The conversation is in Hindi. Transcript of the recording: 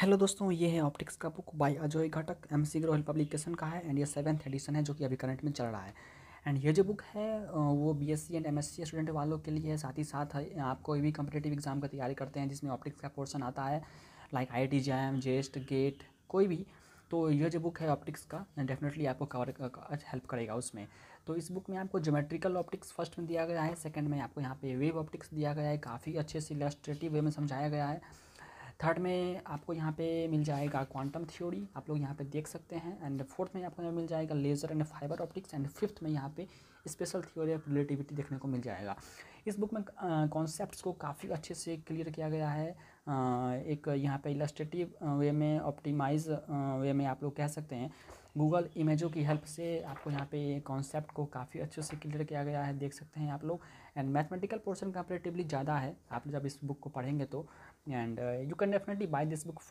हेलो दोस्तों ये है ऑप्टिक्स का बुक बाय अजोय घटक एम सी ग्रोहल पब्लिकेशन का है एंड ये सेवन्थ एडिशन है जो कि अभी करंट में चल रहा है एंड ये जो बुक है वो बीएससी एंड एमएससी स्टूडेंट वालों के लिए है साथ ही साथ आप कोई भी कम्पिटेटिव एग्जाम की तैयारी करते हैं जिसमें ऑप्टिक्स का पोर्सन आता है like I T JAM JEST GATE कोई भी तो ये जो बुक है ऑप्टिक्स का डेफिनेटली आपको कवर हेल्प करेगा उसमें तो इस बुक में आपको ज्योमेट्रिकल ऑप्टिक्स फर्स्ट में दिया गया है सेकेंड में आपको यहाँ पे वेव ऑप्टिक्स दिया गया है काफ़ी अच्छे से इलास्ट्रेटिव वे में समझाया गया है थर्ड में आपको यहाँ पे मिल जाएगा क्वांटम थ्योरी आप लोग यहाँ पे देख सकते हैं एंड फोर्थ में आपको यहाँ मिल जाएगा laser and fibre optics and fifth में यहाँ पे स्पेशल थ्योरी ऑफ रिलेटिविटी देखने को मिल जाएगा इस बुक में कॉन्सेप्ट्स को काफ़ी अच्छे से क्लियर किया गया है एक यहाँ पे इलस्ट्रेटिव वे में ऑप्टिमाइज वे में आप लोग कह सकते हैं गूगल इमेजों की हेल्प से आपको यहाँ पे कॉन्सेप्ट को काफ़ी अच्छे से क्लियर किया गया है देख सकते हैं आप लोग एंड मैथमेटिकल पोर्शन कंपेरेटिवली ज़्यादा है आप जब इस बुक को पढ़ेंगे तो and you can definitely buy this book